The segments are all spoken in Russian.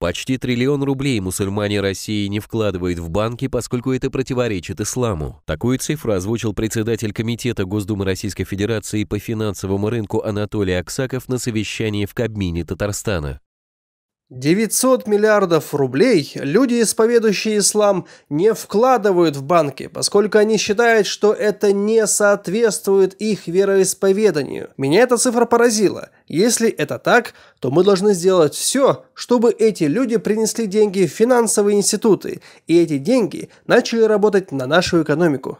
Почти триллион рублей мусульмане России не вкладывают в банки, поскольку это противоречит исламу. Такую цифру озвучил председатель Комитета Госдумы Российской Федерации по финансовому рынку Анатолий Аксаков на совещании в Кабмине Татарстана. 900 миллиардов рублей люди, исповедующие ислам, не вкладывают в банки, поскольку они считают, что это не соответствует их вероисповеданию. Меня эта цифра поразила. Если это так, то мы должны сделать все, чтобы эти люди принесли деньги в финансовые институты, и эти деньги начали работать на нашу экономику.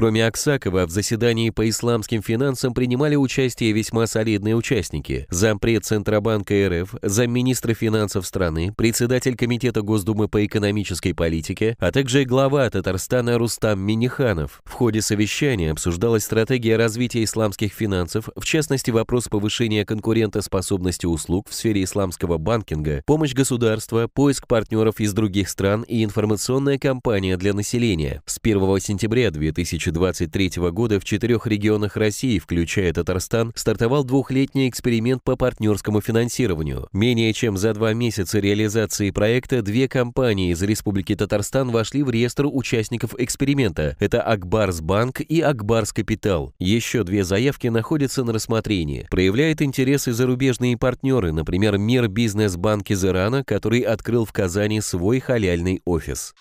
Кроме Аксакова, в заседании по исламским финансам принимали участие весьма солидные участники. Зампред Центробанка РФ, замминистра финансов страны, председатель Комитета Госдумы по экономической политике, а также глава Татарстана Рустам Миниханов. В ходе совещания обсуждалась стратегия развития исламских финансов, в частности вопрос повышения конкурентоспособности услуг в сфере исламского банкинга, помощь государства, поиск партнеров из других стран и информационная кампания для населения. С 1 сентября 2000 2023 года в четырех регионах России, включая Татарстан, стартовал двухлетний эксперимент по партнерскому финансированию. Менее чем за два месяца реализации проекта две компании из Республики Татарстан вошли в реестр участников эксперимента. Это Акбарсбанк и Акбарс Капитал. Еще две заявки находятся на рассмотрении. Проявляет интересы зарубежные партнеры, например, Мир Бизнес-банк из Ирана, который открыл в Казани свой халяльный офис.